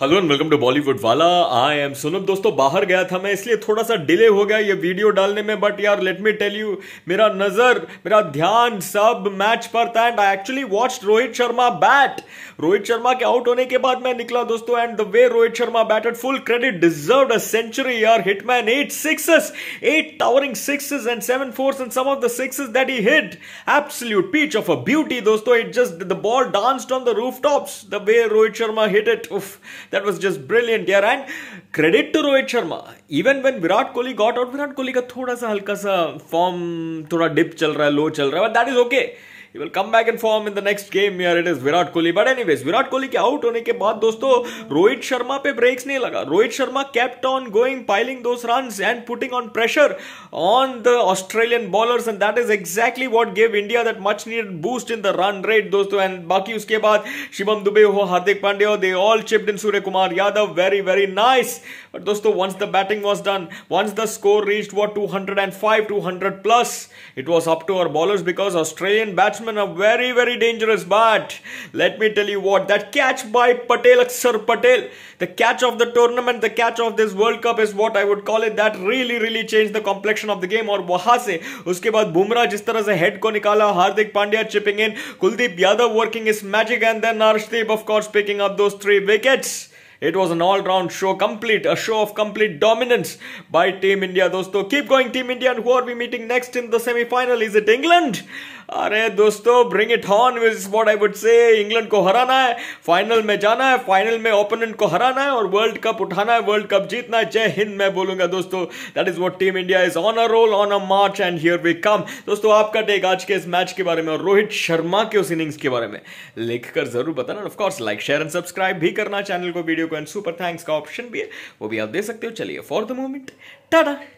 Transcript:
Hello and welcome to Bollywood वाला I M सुनम दोस्तों बाहर गया था मैं इसलिए थोड़ा सा डिले हो गया ये वीडियो डालने में बट यार लेट मी टेल यू मेरा नजर मेरा ध्यान सब मैच पर था and I actually watch Rohit Sharma bat Rohit Sharma के आउट होने के बाद मैं निकला दोस्तों and the way Rohit Sharma bat at full credit deserve a century यार Hitman eight sixes eight towering sixes and seven fours and some of the sixes that he hit absolute peach of a beauty दोस्तों it just the ball danced on the rooftops the way Rohit Sharma hit it उफ that was just brilliant यार and credit to Rohit Sharma even when Virat Kohli got out Virat Kohli का थोड़ा सा हल्का सा form थोड़ा dip चल रहा है लो चल रहा है but that is okay okay. he will come back and form in the next game here it is virat kohli but anyways virat kohli ke out hone ke baad dosto rohit sharma pe breaks nahi laga rohit sharma kept on going piling those runs and putting on pressure on the australian bowlers and that is exactly what gave india that much needed boost in the run rate dosto and baki uske baad shivam dubey ho hardik pandey ho they all chipped in surya kumar yadav very very nice but dosto once the batting was done once the score reached what 205 200 plus it was up to our bowlers because australian batsmen batsmen are very, very dangerous. But let me tell you what, that catch by Patel, Sir Patel, the catch of the tournament, the catch of this World Cup is what I would call it. That really, really changed the complexion of the game. And from there, Bumrah, just like head ko nikala, Hardik Pandya chipping in, Kuldeep Yadav working his magic, and then Narshdeep, of course, picking up those three wickets. It was an all round show complete a show of complete dominance by team India दोस्तों, keep going team India and who are we meeting next in the semi-final? Is अरे दोस्तों bring it on with what I would say England को हराना है final में जाना है final में ओपोनेंट को हराना है और वर्ल्ड कप उठाना है वर्ल्ड कप जीतना है जय हिंद मैं बोलूंगा दोस्तों that is what team India is on a roll on a march and here we come दोस्तों आपका टेक आज के इस मैच के बारे में और रोहित शर्मा के उस इनिंग्स के बारे में लिखकर जरूर बताना of course like share and subscribe भी करना चैनल को वीडियो वीडियो को एंड सुपर थैंक्स का ऑप्शन भी है वो भी आप दे सकते हो चलिए फॉर द मोमेंट टाटा